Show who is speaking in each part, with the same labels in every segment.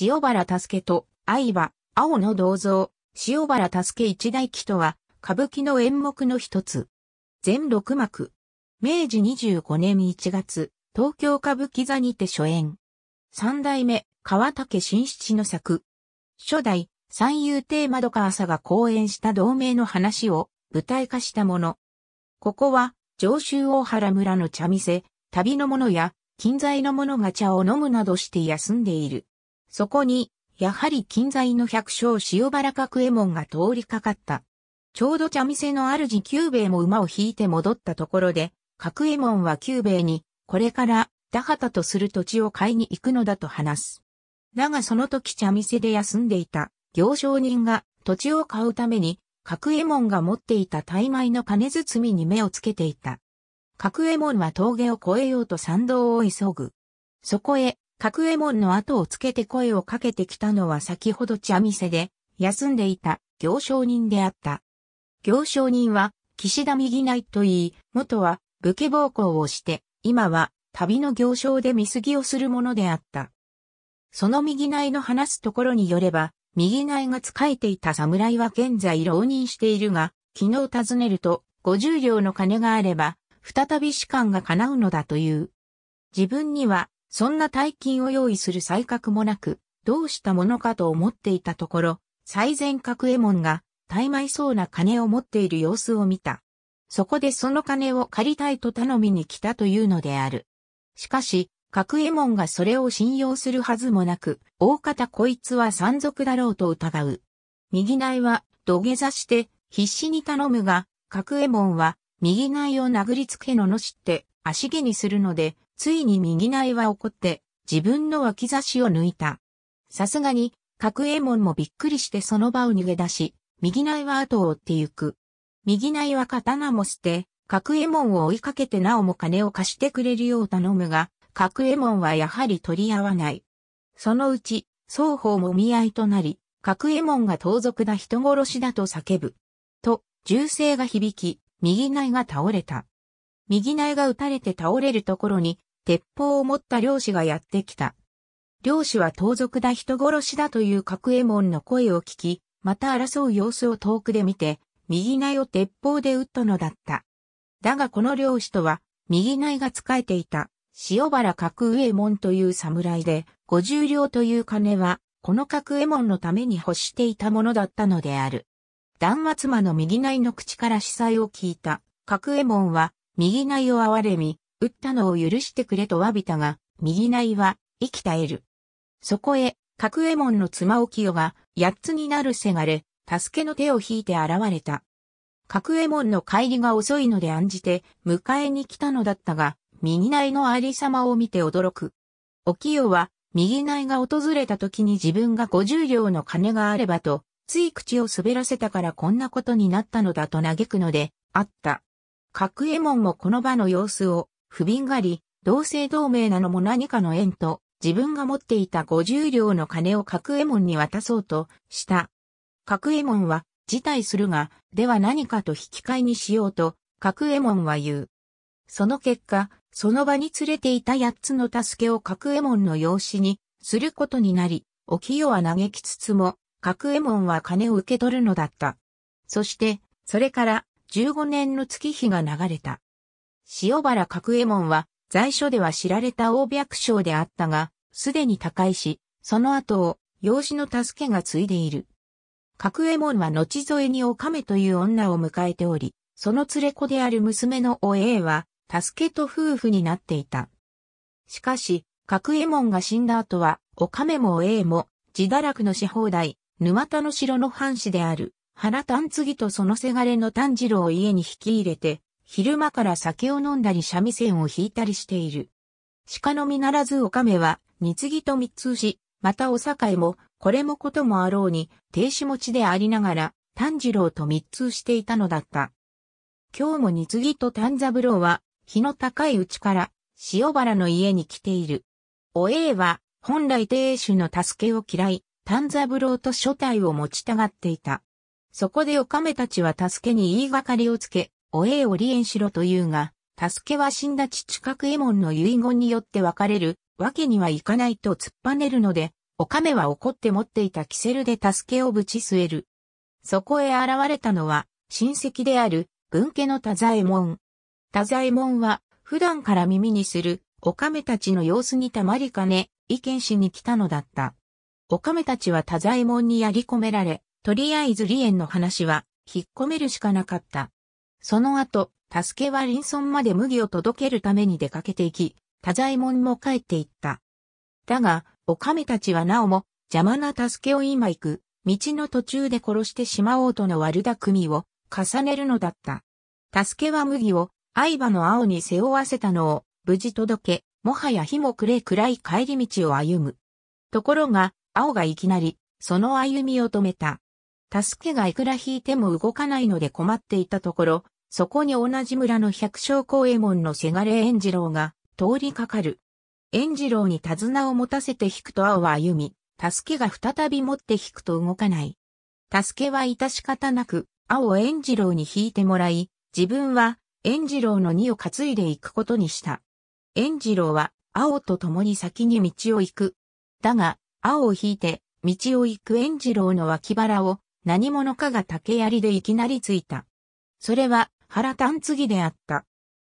Speaker 1: 塩原助と愛は、青の銅像、塩原助一代記とは、歌舞伎の演目の一つ。全六幕。明治25年1月、東京歌舞伎座にて初演。三代目、川竹新七の作。初代、三遊亭窓川朝が講演した同盟の話を舞台化したもの。ここは、上州大原村の茶店、旅の者や、近在の者が茶を飲むなどして休んでいる。そこに、やはり近在の百姓塩原角右衛門が通りかかった。ちょうど茶店の主久兵衛も馬を引いて戻ったところで、角右衛門は久兵衛に、これから田畑とする土地を買いに行くのだと話す。だがその時茶店で休んでいた行商人が土地を買うために、角右衛門が持っていた大枚の金包みに目をつけていた。角右衛門は峠を越えようと参道を急ぐ。そこへ、角右衛門の後をつけて声をかけてきたのは先ほど茶店で休んでいた行商人であった。行商人は岸田右内といい、元は武家暴行をして、今は旅の行商で見過ぎをするものであった。その右内の話すところによれば、右内が仕えていた侍は現在浪人しているが、昨日尋ねると、五十両の金があれば、再び士官が叶うのだという。自分にはそんな大金を用意する才覚もなく、どうしたものかと思っていたところ、最前角右衛門が、大枚そうな金を持っている様子を見た。そこでその金を借りたいと頼みに来たというのである。しかし、角右衛門がそれを信用するはずもなく、大方こいつは山賊だろうと疑う。右内は土下座して必死に頼むが、角右衛門は右内を殴りつけののしって足毛にするので、ついに右内は怒って、自分の脇差しを抜いた。さすがに、角右衛門もびっくりしてその場を逃げ出し、右内は後を追ってゆく。右内は刀も捨て、角右衛門を追いかけてなおも金を貸してくれるよう頼むが、角右衛門はやはり取り合わない。そのうち、双方も見合いとなり、角右衛門が盗賊だ人殺しだと叫ぶ。と、銃声が響き、右内が倒れた。右内が撃たれて倒れるところに、鉄砲を持った漁師がやってきた。漁師は盗賊だ人殺しだという角右衛門の声を聞き、また争う様子を遠くで見て、右内を鉄砲で撃ったのだった。だがこの漁師とは、右内が仕えていた、塩原角右衛門という侍で、五十両という金は、この角右衛門のために欲していたものだったのである。断末魔の右内の口から司祭を聞いた、角右衛門は、右内を憐れみ、撃ったのを許してくれと詫びたが、右内は、生き絶える。そこへ、角右衛門の妻お清が、八つになるせがれ、助けの手を引いて現れた。角右衛門の帰りが遅いので案じて、迎えに来たのだったが、右内のありさまを見て驚く。お清は、右内が訪れた時に自分が五十両の金があればと、つい口を滑らせたからこんなことになったのだと嘆くので、あった。角右衛門もこの場の様子を、不憫がり、同姓同名なのも何かの縁と、自分が持っていた50両の金を角右衛門に渡そうとした。角右衛門は、辞退するが、では何かと引き換えにしようと、角右衛門は言う。その結果、その場に連れていた八つの助けを角右衛門の養子に、することになり、お清は嘆きつつも、角右衛門は金を受け取るのだった。そして、それから15年の月日が流れた。塩原角右衛門は、在所では知られた大白将であったが、すでに他界し、その後を、養子の助けが継いでいる。角右衛門は後添えにおかめという女を迎えており、その連れ子である娘のおえいは、助けと夫婦になっていた。しかし、角右衛門が死んだ後は、おかめもおえいも、自堕落のし放題、沼田の城の藩士である、原丹継とそのせがれの丹次郎を家に引き入れて、昼間から酒を飲んだり三味線を弾いたりしている。鹿のみならずおかめは、につぎと密通し、またお境も、これもこともあろうに、亭主持ちでありながら、炭治郎と密通していたのだった。今日もにつぎと炭三郎は、日の高いうちから、塩原の家に来ている。おえいは、本来亭主の助けを嫌い、炭三郎と所体を持ちたがっていた。そこでおかめたちは助けに言いがかりをつけ、おえをりえんしろというが、助けは死んだ父くえ衛門の遺言によって別れる、わけにはいかないと突っぱねるので、おかめは怒って持っていたキセルで助けをぶち据える。そこへ現れたのは、親戚である、文家の田左衛門。田左衛門は、普段から耳にする、おかめたちの様子にたまりかね、意見しに来たのだった。おかめたちは田左衛門にやり込められ、とりあえず離縁の話は、引っ込めるしかなかった。その後、助けは林村まで麦を届けるために出かけていき、多左衛門も帰っていった。だが、お亀たちはなおも、邪魔な助けを今行く、道の途中で殺してしまおうとの悪だ組を重ねるのだった。助けは麦を相場の青に背負わせたのを無事届け、もはや日も暮れ暗い帰り道を歩む。ところが、青がいきなり、その歩みを止めた。助けがいくら引いても動かないので困っていたところ、そこに同じ村の百姓公衛門のせがれ円次郎が通りかかる。円次郎に手綱を持たせて引くと青は歩み、助けが再び持って引くと動かない。助けは致し方なく、青を円次郎に引いてもらい、自分は円次郎の荷を担いでいくことにした。円次郎は青と共に先に道を行く。だが、青を引いて、道を行く円次郎の脇腹を何者かが竹槍でいきなりついた。それは、原丹次であった。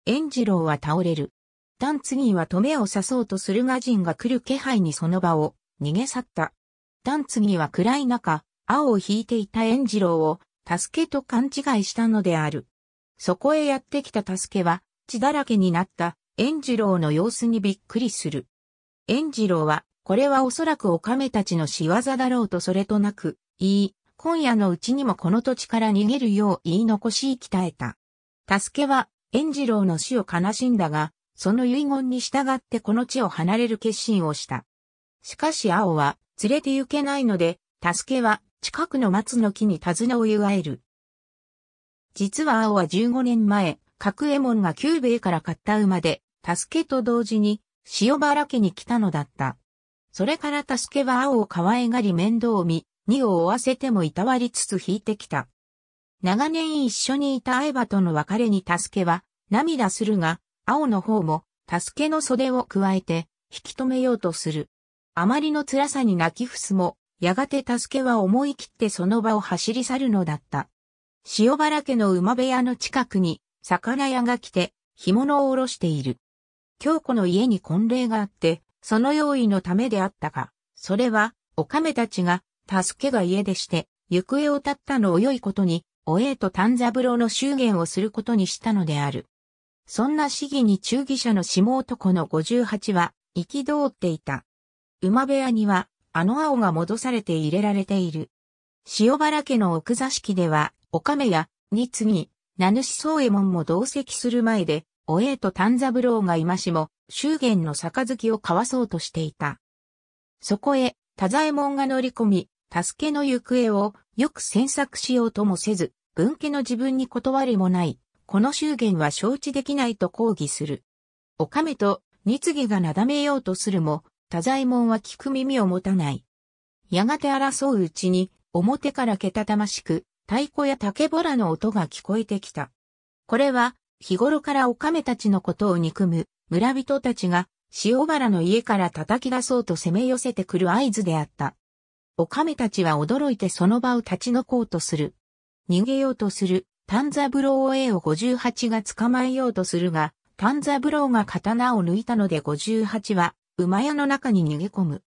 Speaker 1: 円次郎は倒れる。丹次は止めを刺そうとするが人が来る気配にその場を逃げ去った。丹次は暗い中、青を引いていた円次郎を助けと勘違いしたのである。そこへやってきた助けは血だらけになった円次郎の様子にびっくりする。円次郎は、これはおそらくおめたちの仕業だろうとそれとなく、言い、今夜のうちにもこの土地から逃げるよう言い残し鍛えた。助けは、円次郎の死を悲しんだが、その遺言に従ってこの地を離れる決心をした。しかし青は、連れて行けないので、助けは、近くの松の木に手綱を祝える。実は青は15年前、角右衛門が久兵衛から買った馬で、助けと同時に、塩原家に来たのだった。それから助けは青を可愛がり面倒を見、荷を負わせてもいたわりつつ引いてきた。長年一緒にいた相葉との別れに助けは涙するが、青の方も助けの袖を加えて引き止めようとする。あまりの辛さに泣き伏すも、やがて助けは思い切ってその場を走り去るのだった。塩原家の馬部屋の近くに魚屋が来て干物を下ろしている。京子の家に婚礼があって、その用意のためであったが、それは、おかめたちが、助けが家でして、行方を絶ったのを良いことに、おえいと丹三郎の祝言をすることにしたのである。そんな市議に忠義者の下男の五十八は、行き通っていた。馬部屋には、あの青が戻されて入れられている。塩原家の奥座敷では、お亀や、に次、名主宗右衛門も同席する前で、おえいと丹三郎が今しも、祝言の杯を交わそうとしていた。そこへ、田左衛門が乗り込み、助けの行方をよく詮索しようともせず、分家の自分に断りもない、この祝言は承知できないと抗議する。おかめと、日儀がなだめようとするも、太左衛門は聞く耳を持たない。やがて争ううちに、表からけたたましく、太鼓や竹ぼらの音が聞こえてきた。これは、日頃からおかめたちのことを憎む、村人たちが、塩原の家から叩き出そうと攻め寄せてくる合図であった。オカメたちは驚いてその場を立ち退こうとする。逃げようとする、タンザブロー A を58が捕まえようとするが、タンザブローが刀を抜いたので58は、馬屋の中に逃げ込む。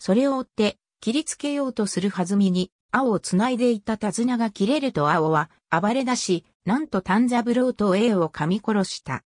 Speaker 1: それを追って、切りつけようとする弾みに、青を繋いでいた手綱が切れると青は、暴れ出し、なんとタンザブローと A を噛み殺した。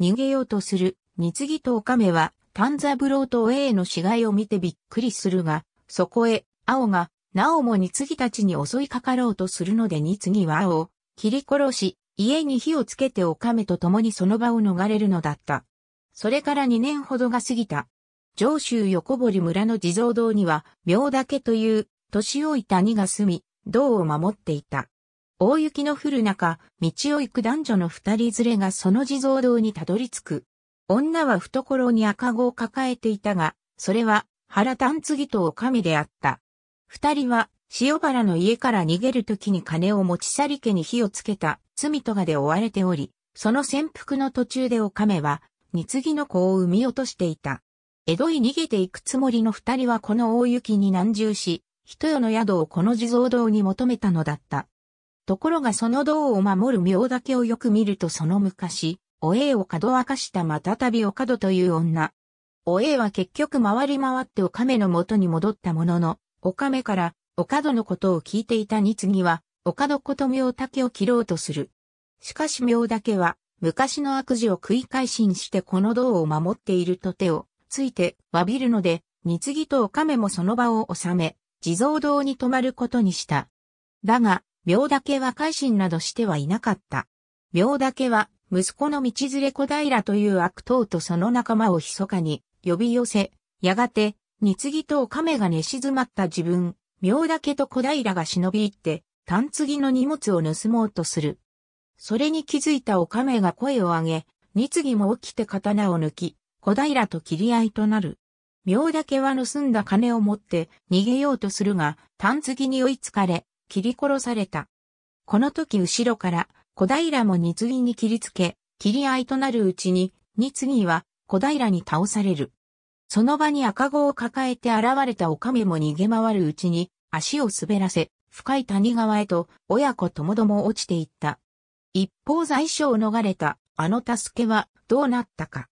Speaker 1: 逃げようとする、ニツギとオカメは、タンザブローと A の死骸を見てびっくりするが、そこへ、青が、なおも二次たちに襲いかかろうとするので二次は青を切り殺し、家に火をつけておかめと共にその場を逃れるのだった。それから2年ほどが過ぎた。上州横堀村の地蔵堂には、明岳という年老いた兄が住み、道を守っていた。大雪の降る中、道を行く男女の二人連れがその地蔵堂にたどり着く。女は懐に赤子を抱えていたが、それは、原丹継とお上であった。二人は、塩原の家から逃げる時に金を持ち去り家に火をつけた、罪とがで追われており、その潜伏の途中でお亀は、三次の子を産み落としていた。江戸へ逃げていくつもりの二人はこの大雪に難渋し、人よの宿をこの地蔵堂に求めたのだった。ところがその堂を守る妙だけをよく見るとその昔、おえいを角明かしたまたたびお角という女。おえいは結局回り回ってお亀の元に戻ったものの、岡目から、岡戸のことを聞いていた二次は、岡戸こと明竹を切ろうとする。しかし明竹は、昔の悪事を食い返ししてこの道を守っていると手をついて詫びるので、二次と岡目もその場を収め、地蔵堂に泊まることにした。だが、明竹は改心などしてはいなかった。明竹は、息子の道連れ小平という悪党とその仲間を密かに呼び寄せ、やがてに次と亀が寝静まった自分、明岳と小平が忍び入って、単次の荷物を盗もうとする。それに気づいたお亀が声を上げ、二次も起きて刀を抜き、小平と切り合いとなる。明岳は盗んだ金を持って逃げようとするが、単次に追いつかれ、切り殺された。この時後ろから小平も二次に切りつけ、切り合いとなるうちに、二次は小平に倒される。その場に赤子を抱えて現れたオカメも逃げ回るうちに、足を滑らせ、深い谷川へと、親子ともども落ちていった。一方在所を逃れた、あの助けは、どうなったか。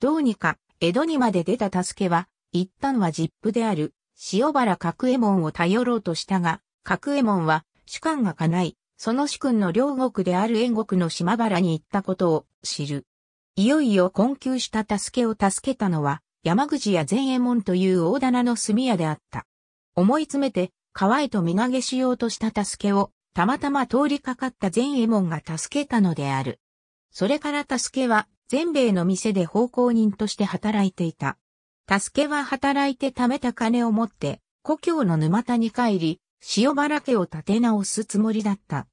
Speaker 1: どうにか、江戸にまで出た助けは、一旦は実父である、塩原角右衛門を頼ろうとしたが、角右衛門は、主観がかない、その主君の両国である縁国の島原に行ったことを知る。いよいよ困窮した助けを助けたのは、山口や前衛門という大棚の炭屋であった。思い詰めて、川へと身投げしようとした助けを、たまたま通りかかった前衛門が助けたのである。それから助けは、全米の店で奉公人として働いていた。助けは働いて貯めた金を持って、故郷の沼田に帰り、塩原家を建て直すつもりだった。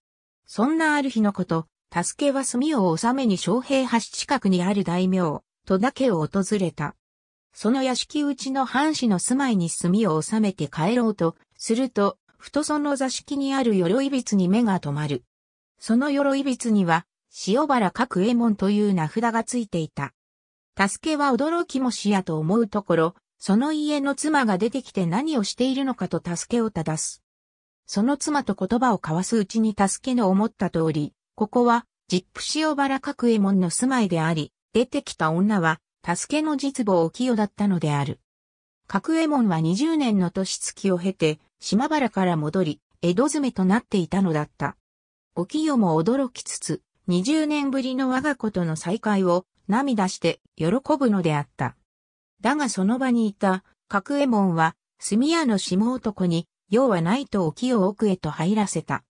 Speaker 1: そんなある日のこと、助けは炭を納めに昌平橋近くにある大名、戸田家を訪れた。その屋敷うちの藩士の住まいに墨を収めて帰ろうと、すると、ふとその座敷にある鎧櫃に目が止まる。その鎧櫃には、塩原各右衛門という名札がついていた。助けは驚きもしやと思うところ、その家の妻が出てきて何をしているのかと助けを正す。その妻と言葉を交わすうちに助けの思った通り、ここは、ジップ塩原各右衛門の住まいであり、出てきた女は、助けの実母清だったのである。角右衛門は20年の年月を経て、島原から戻り、江戸詰めとなっていたのだった。お清も驚きつつ、20年ぶりの我が子との再会を涙して喜ぶのであった。だがその場にいた角右衛門は、住屋の下男に、用はないとお清を奥へと入らせた。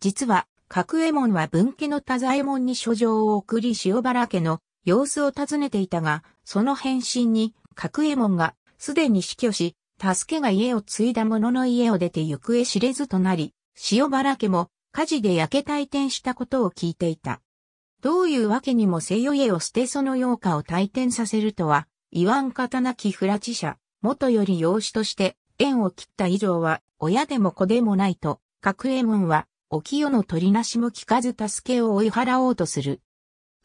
Speaker 1: 実は、角右衛門は文家の田左衛門に書状を送り塩原家の様子を尋ねていたが、その返信に、角右衛門がすでに死去し、助けが家を継いだ者の家を出て行方知れずとなり、塩原家も火事で焼け退店したことを聞いていた。どういうわけにも西洋家を捨てその洋家を退店させるとは、言わん方なき不拉致者、元より養子として縁を切った以上は、親でも子でもないと、角右衛門は、お清の取りなしも聞かず助けを追い払おうとする。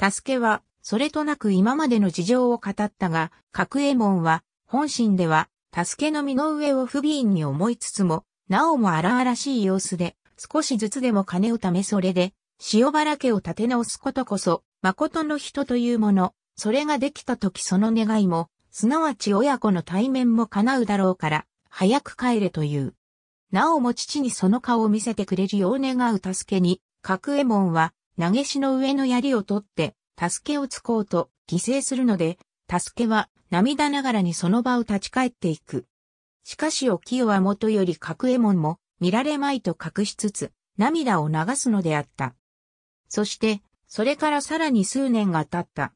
Speaker 1: 助けは、それとなく今までの事情を語ったが、角右衛門は、本心では、助けの身の上を不憫に思いつつも、なおも荒々しい様子で、少しずつでも金をためそれで、塩原家を立て直すことこそ、誠の人というもの、それができた時その願いも、すなわち親子の対面も叶うだろうから、早く帰れという。なおも父にその顔を見せてくれるよう願う助けに、角右衛門は、投げしの上の槍を取って、助けをつこうと犠牲するので、助けは涙ながらにその場を立ち返っていく。しかしお清はもとより角右衛門も見られまいと隠しつつ涙を流すのであった。そして、それからさらに数年が経った。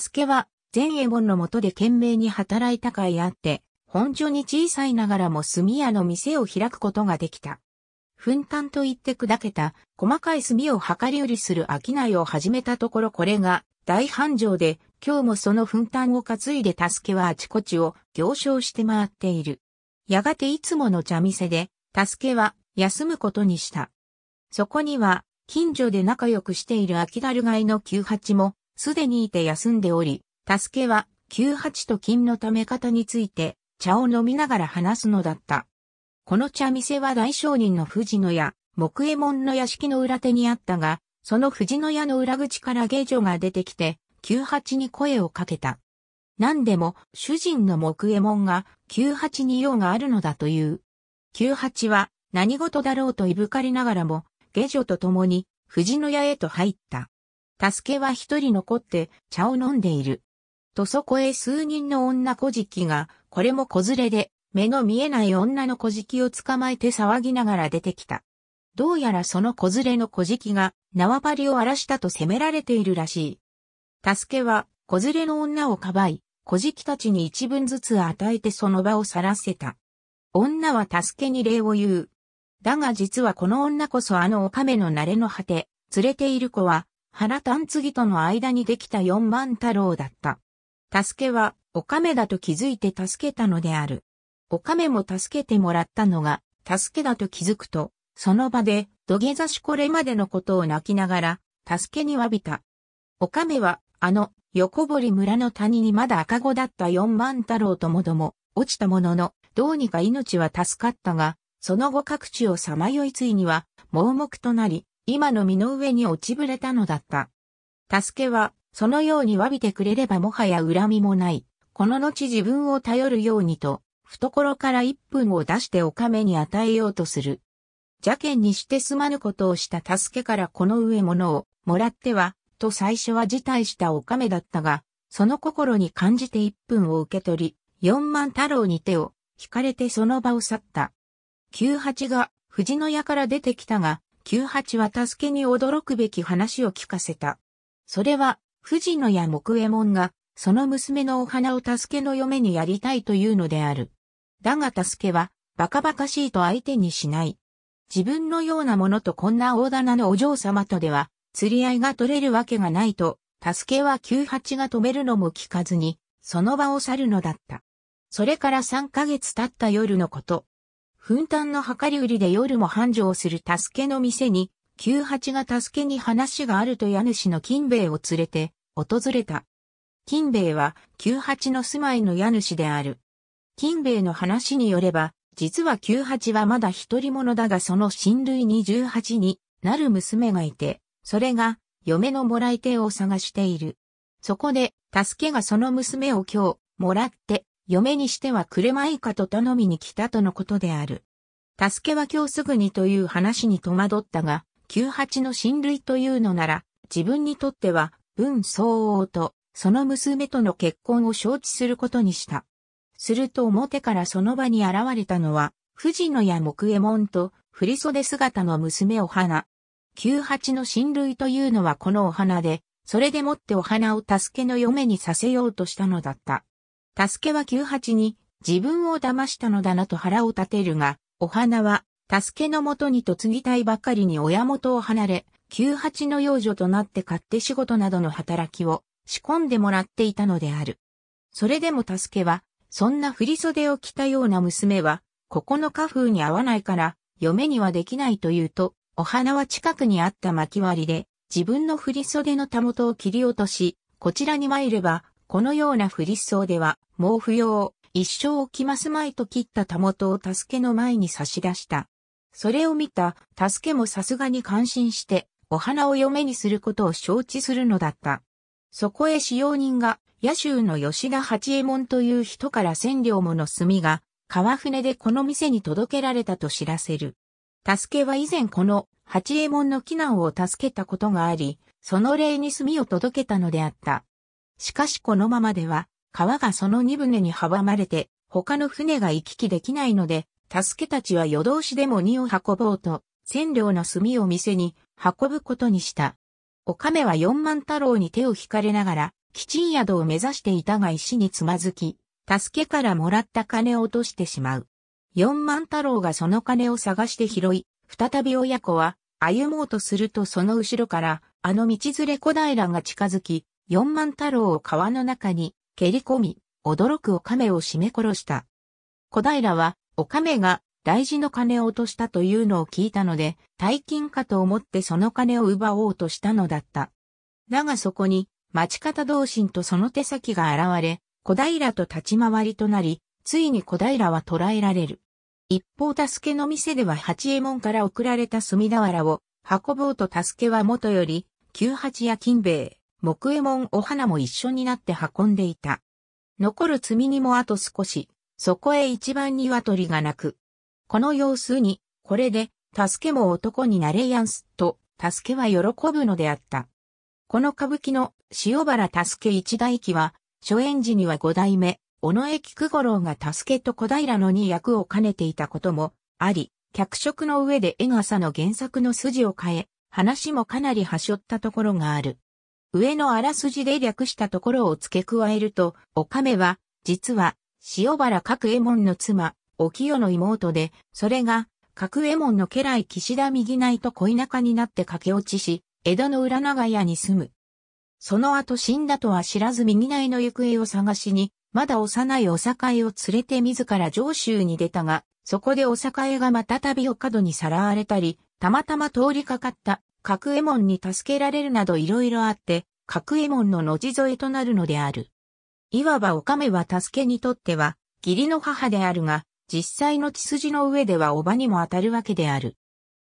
Speaker 1: 助けは前右衛門のもとで懸命に働いたかいあって、本所に小さいながらも炭屋の店を開くことができた。粉炭といって砕けた細かい炭を量り売りする商いを始めたところこれが大繁盛で今日もその粉炭を担いで助けはあちこちを行商して回っている。やがていつもの茶店で助けは休むことにした。そこには近所で仲良くしている秋だるがいの九八もすでにいて休んでおり、助けは九八と金のため方について茶を飲みながら話すのだった。この茶店は大商人の藤野屋、木右衛門の屋敷の裏手にあったが、その藤野屋の裏口から下女が出てきて、九八に声をかけた。何でも、主人の木右衛門が、九八に用があるのだという。九八は、何事だろうといぶかりながらも、下女と共に、藤野屋へと入った。助けは一人残って、茶を飲んでいる。とそこへ数人の女小じきが、これも子連れで、目の見えない女の小敷を捕まえて騒ぎながら出てきた。どうやらその子連れの小敷が縄張りを荒らしたと責められているらしい。助けは子連れの女をかばい、小敷たちに一分ずつ与えてその場を去らせた。女は助けに礼を言う。だが実はこの女こそあのお亀の慣れの果て、連れている子は原丹次との間にできた四万太郎だった。助けはお亀だと気づいて助けたのである。おかめも助けてもらったのが、助けだと気づくと、その場で、土下座しこれまでのことを泣きながら、助けに詫びた。おかめは、あの、横堀村の谷にまだ赤子だった四万太郎ともども、落ちたものの、どうにか命は助かったが、その後各地をさまよいついには、盲目となり、今の身の上に落ちぶれたのだった。助けは、そのように詫びてくれればもはや恨みもない。この後自分を頼るようにと、懐から一分を出してお亀に与えようとする。邪剣にしてすまぬことをした助けからこの上物をもらっては、と最初は辞退したお亀だったが、その心に感じて一分を受け取り、四万太郎に手を引かれてその場を去った。九八が藤の矢から出てきたが、九八は助けに驚くべき話を聞かせた。それは、藤の矢木右衛門が、その娘のお花を助けの嫁にやりたいというのである。だが助けは、バカバカしいと相手にしない。自分のようなものとこんな大棚のお嬢様とでは、釣り合いが取れるわけがないと、助けは九八が止めるのも聞かずに、その場を去るのだった。それから3ヶ月経った夜のこと。噴炭の量り売りで夜も繁盛する助けの店に、九八が助けに話があると家主の金兵衛を連れて、訪れた。金兵衛は、九八の住まいの家主である。金兵衛の話によれば、実は九八はまだ一人者だがその親類に十八になる娘がいて、それが嫁のもらい手を探している。そこで、助けがその娘を今日、もらって、嫁にしてはくれまいかと頼みに来たとのことである。助けは今日すぐにという話に戸惑ったが、九八の親類というのなら、自分にとっては、文相応と、その娘との結婚を承知することにした。すると表からその場に現れたのは、藤野や木右衛門と、振袖姿の娘お花。九八の親類というのはこのお花で、それでもってお花を助けの嫁にさせようとしたのだった。助けは九八に自分を騙したのだなと腹を立てるが、お花は助けのもとに嫁ぎたいばかりに親元を離れ、九八の養女となって勝手仕事などの働きを仕込んでもらっていたのである。それでも助けはそんな振袖を着たような娘は、ここの家風に合わないから、嫁にはできないと言うと、お花は近くにあった薪割りで、自分の振袖のたもとを切り落とし、こちらに参れば、このような振袖は、もう不要、一生をきますまいと切ったたもとを助けの前に差し出した。それを見た、助けもさすがに感心して、お花を嫁にすることを承知するのだった。そこへ使用人が、野州の吉田八右衛門という人から千両もの炭が、川船でこの店に届けられたと知らせる。助けは以前この八右衛門の機難を助けたことがあり、その礼に炭を届けたのであった。しかしこのままでは、川がその荷船に阻まれて、他の船が行き来できないので、助けたちは夜通しでも荷を運ぼうと、千両の炭を店に運ぶことにした。お目は四万太郎に手を引かれながら、基ん宿を目指していたが石につまずき、助けからもらった金を落としてしまう。四万太郎がその金を探して拾い、再び親子は歩もうとするとその後ろからあの道連れ小平が近づき、四万太郎を川の中に蹴り込み、驚くお亀を締め殺した。小平はお亀が大事の金を落としたというのを聞いたので、大金かと思ってその金を奪おうとしたのだった。だがそこに、町方同心とその手先が現れ、小平と立ち回りとなり、ついに小平は捕らえられる。一方、助けの店では八右衛門から送られた隅田原を運ぼうと助けは元より、九八や金兵衛、木右衛門お花も一緒になって運んでいた。残る積み荷もあと少し、そこへ一番鶏が鳴く。この様子に、これで、助けも男になれやんす、と、助けは喜ぶのであった。この歌舞伎の塩原助一代記は、初演時には五代目、尾上菊五郎が助と小平のに役を兼ねていたこともあり、脚色の上で江笠の原作の筋を変え、話もかなり端折ったところがある。上のあらすじで略したところを付け加えると、おかめは、実は、塩原角右衛門の妻、お清の妹で、それが、角右衛門の家来岸田右内と恋仲になって駆け落ちし、江戸の裏長屋に住む。その後死んだとは知らず右内の行方を探しに、まだ幼いお境を連れて自ら上州に出たが、そこでお境がまた旅を角にさらわれたり、たまたま通りかかった角右衛門に助けられるなどいろいろあって、角右衛門の後添えとなるのである。いわばおめは助けにとっては、義理の母であるが、実際の血筋の上ではおばにも当たるわけである。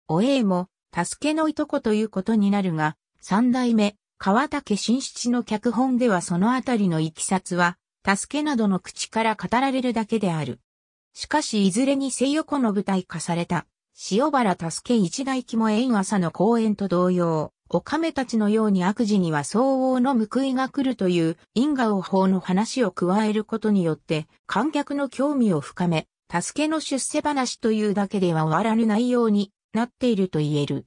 Speaker 1: おえも、助けのいとこということになるが、三代目、川竹新七の脚本ではそのあたりの行きさつは、助けなどの口から語られるだけである。しかしいずれにせよこの舞台化された、塩原助け一代記も縁朝の公演と同様、お亀たちのように悪事には相応の報いが来るという因果応報の話を加えることによって、観客の興味を深め、助けの出世話というだけでは終わらぬ内容になっていると言える。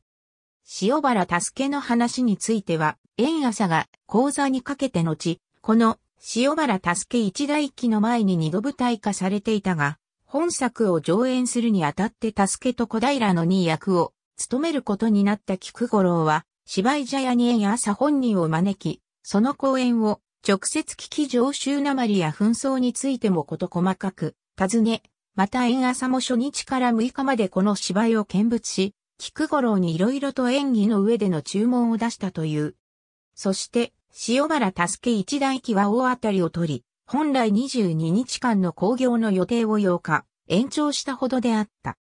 Speaker 1: 塩原助けの話については、円朝が講座にかけて後、この塩原助一代記の前に二度舞台化されていたが、本作を上演するにあたって助と小平の二役を務めることになった菊五郎は、芝居茶屋に円朝本人を招き、その講演を直接聞き上州りや紛争についてもこと細かく尋ね、また円朝も初日から6日までこの芝居を見物し、菊五郎に色々と演技の上での注文を出したというそして、塩原助一大機は大当たりを取り、本来22日間の興行の予定を8日、延長したほどであった。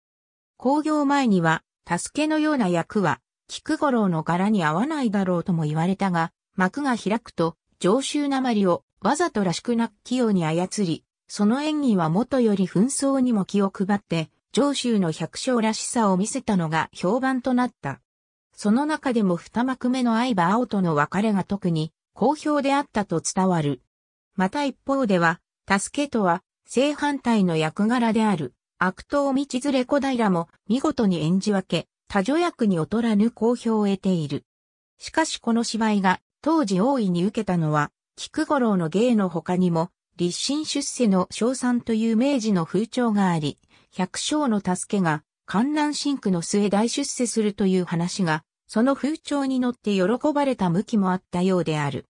Speaker 1: 興行前には、助のような役は、菊五郎の柄に合わないだろうとも言われたが、幕が開くと、上州なまりをわざとらしくなく器用に操り、その演技は元より紛争にも気を配って、上州の百姓らしさを見せたのが評判となった。その中でも二幕目の相葉青との別れが特に好評であったと伝わる。また一方では、助けとは正反対の役柄である悪党道連れ小平も見事に演じ分け、他女役に劣らぬ好評を得ている。しかしこの芝居が当時大いに受けたのは、菊五郎の芸の他にも、立身出世の賞賛という明治の風潮があり、百姓の助けが観覧深苦の末大出世するという話が、その風潮に乗って喜ばれた向きもあったようである。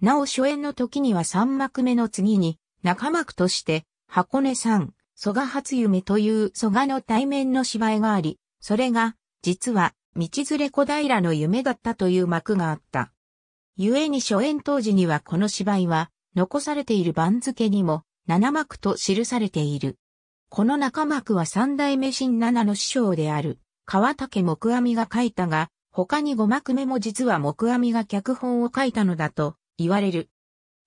Speaker 1: なお初演の時には三幕目の次に、中幕として、箱根山、蘇我初夢という蘇我の対面の芝居があり、それが、実は、道連れ小平の夢だったという幕があった。故に初演当時にはこの芝居は、残されている番付にも、七幕と記されている。この中幕は三代目新七の師匠である、川竹木阿弥が書いたが、他に五幕目も実は木阿弥が脚本を書いたのだと言われる。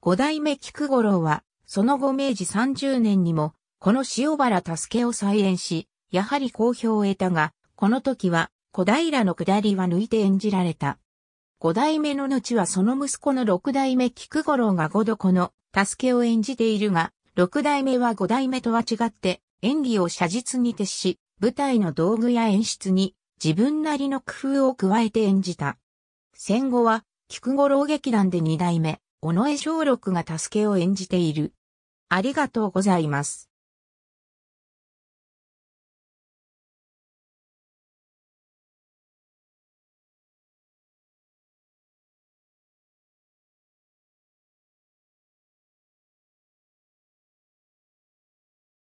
Speaker 1: 五代目菊五郎は、その後明治三十年にも、この塩原助けを再演し、やはり好評を得たが、この時は小平の下りは抜いて演じられた。五代目の後はその息子の六代目菊五郎が五度この助けを演じているが、六代目は五代目とは違って、演技を写実に徹し、舞台の道具や演出に自分なりの工夫を加えて演じた。戦後は、菊五郎劇団で二代目、尾上松緑が助けを演じている。ありがとうございます。